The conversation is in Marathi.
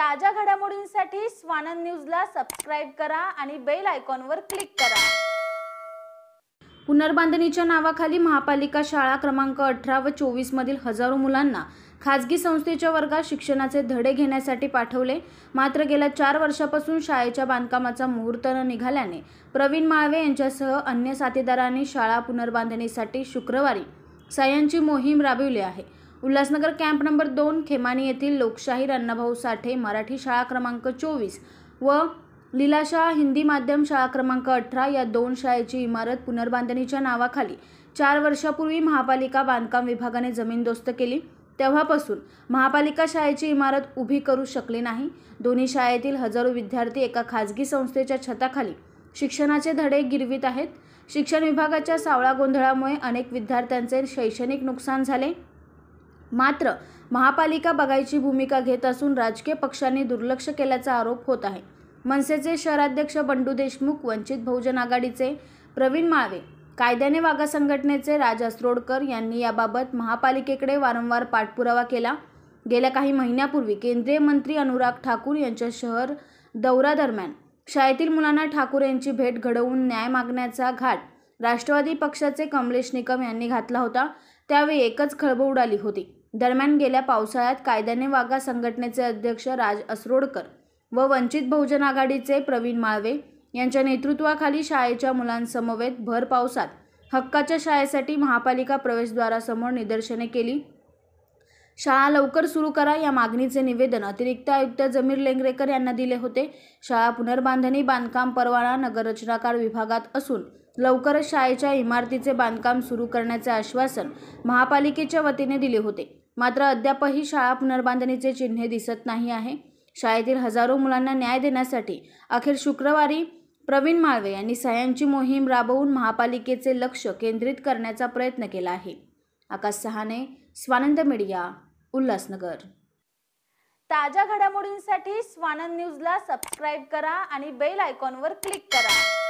ताज्या घडामोडींसाठी स्वानंद न्यूजला सबस्क्राईब करा आणि बेल आयकॉनवर क्लिक करा पुनर्बांधणीच्या नावाखाली महापालिका शाळा क्रमांक अठरा व चोवीसमधील हजारो मुलांना खाजगी संस्थेच्या वर्गात शिक्षणाचे धडे घेण्यासाठी पाठवले मात्र गेल्या चार वर्षापासून शाळेच्या बांधकामाचा मुहूर्त न निघाल्याने प्रवीण माळवे यांच्यासह अन्य साथीदारांनी शाळा पुनर्बांधणीसाठी शुक्रवारी सायांची मोहीम राबविली आहे उल्हासनगर कॅम्प नंबर दोन खेमानी येथील लोकशाही अण्णाभाऊ साठे मराठी शाळा क्रमांक चोवीस व लिलाशा हिंदी माध्यम शाळा क्रमांक अठरा या दोन शाळेची इमारत पुनर्बांधणीच्या नावाखाली चार वर्षापूर्वी महापालिका बांधकाम विभागाने जमीनदोस्त केली तेव्हापासून महापालिका शाळेची इमारत उभी करू शकली नाही दोन्ही शाळेतील हजारो विद्यार्थी एका खाजगी संस्थेच्या छताखाली शिक्षणाचे धडे गिरवीत आहेत शिक्षण विभागाच्या सावळा गोंधळामुळे अनेक विद्यार्थ्यांचे शैक्षणिक नुकसान झाले मात्र महापालिका बघायची भूमिका घेत असून राजकीय पक्षांनी दुर्लक्ष केल्याचा आरोप होत आहे मनसेचे शहराध्यक्ष बंडू देशमुख वंचित बहुजन आघाडीचे प्रवीण माळवे कायद्याने वाघा संघटनेचे राज असरोडकर यांनी याबाबत महापालिकेकडे वारंवार पाठपुरावा केला गेल्या काही महिन्यापूर्वी केंद्रीय मंत्री अनुराग ठाकूर यांच्या शहर दौऱ्यादरम्यान शाळेतील मुलांना ठाकूर यांची भेट घडवून न्याय मागण्याचा घाट राष्ट्रवादी पक्षाचे कमलेश निकम यांनी घातला होता त्यावेळी एकच खळबळ उडाली होती दरम्यान गेल्या पावसाळ्यात कायद्याने वागा संघटनेचे अध्यक्ष राज असरोडकर व वंचित बहुजन आघाडीचे प्रवीण माळवे यांच्या नेतृत्वाखाली शाळेच्या मुलांसमवेत भर पावसात हक्काच्या शाळेसाठी महापालिका प्रवेशद्वारासमोर निदर्शने केली शाळा लवकर सुरू करा या मागणीचे निवेदन अतिरिक्त आयुक्त जमीर लेंगरेकर यांना दिले होते शाळा पुनर्बांधणी बांधकाम परवाना नगररचनाकार विभागात असून लवकरच शाळेच्या इमारतीचे बांधकाम सुरू करण्याचे आश्वासन महापालिकेच्या वतीने दिले होते मात्र अद्यापही शाळा पुनर्बांधणीचे चिन्हे दिसत नाही आहे शाळेतील हजारो मुलांना न्याय देण्यासाठी अखेर शुक्रवारी प्रवीण माळवे यांनी सह्यांची मोहीम राबवून महापालिकेचे लक्ष केंद्रित करण्याचा प्रयत्न केला आहे आकाश सहाने स्वानंद मीडिया उल्हासनगर ताज्या घडामोडींसाठी स्वानंद न्यूजला सबस्क्राईब करा आणि बेल आयकॉनवर क्लिक करा